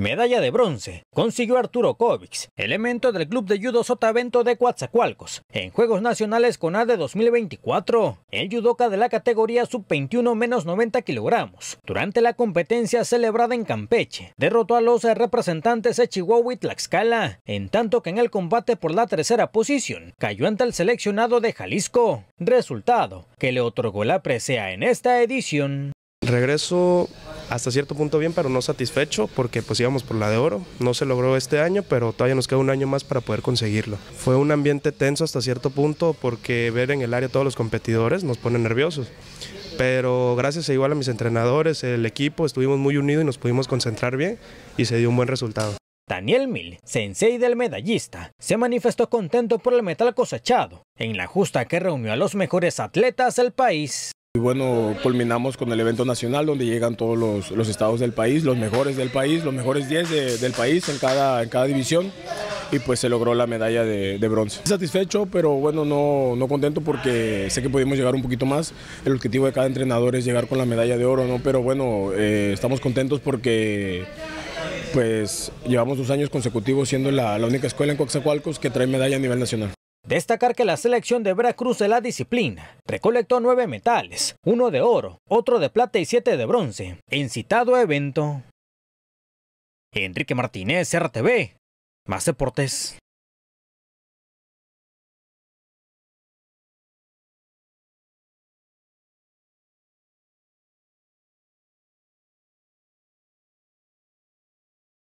Medalla de bronce consiguió Arturo Kovics, elemento del club de judo Sotavento de Coatzacoalcos, en Juegos Nacionales con A de 2024, el judoca de la categoría sub-21 menos 90 kilogramos. Durante la competencia celebrada en Campeche, derrotó a los representantes de Chihuahua y en tanto que en el combate por la tercera posición cayó ante el seleccionado de Jalisco, resultado que le otorgó la presea en esta edición. Regreso hasta cierto punto bien, pero no satisfecho porque pues íbamos por la de oro. No se logró este año, pero todavía nos queda un año más para poder conseguirlo. Fue un ambiente tenso hasta cierto punto porque ver en el área todos los competidores nos pone nerviosos. Pero gracias igual a mis entrenadores, el equipo, estuvimos muy unidos y nos pudimos concentrar bien y se dio un buen resultado. Daniel Mil, sensei del medallista, se manifestó contento por el metal cosechado en la justa que reunió a los mejores atletas del país. Y bueno, culminamos con el evento nacional donde llegan todos los, estados del país, los mejores del país, los mejores 10 del país en cada, cada división y pues se logró la medalla de, bronce. Satisfecho, pero bueno, no, no, contento porque sé que pudimos llegar un poquito más. El objetivo de cada entrenador es llegar con la medalla de oro, ¿no? Pero bueno, eh, estamos contentos porque pues llevamos dos años consecutivos siendo la, la única escuela en Coaxacualcos que trae medalla a nivel nacional. Destacar que la selección de Veracruz de la disciplina recolectó nueve metales, uno de oro, otro de plata y siete de bronce, en citado evento. Enrique Martínez, RTV, más deportes.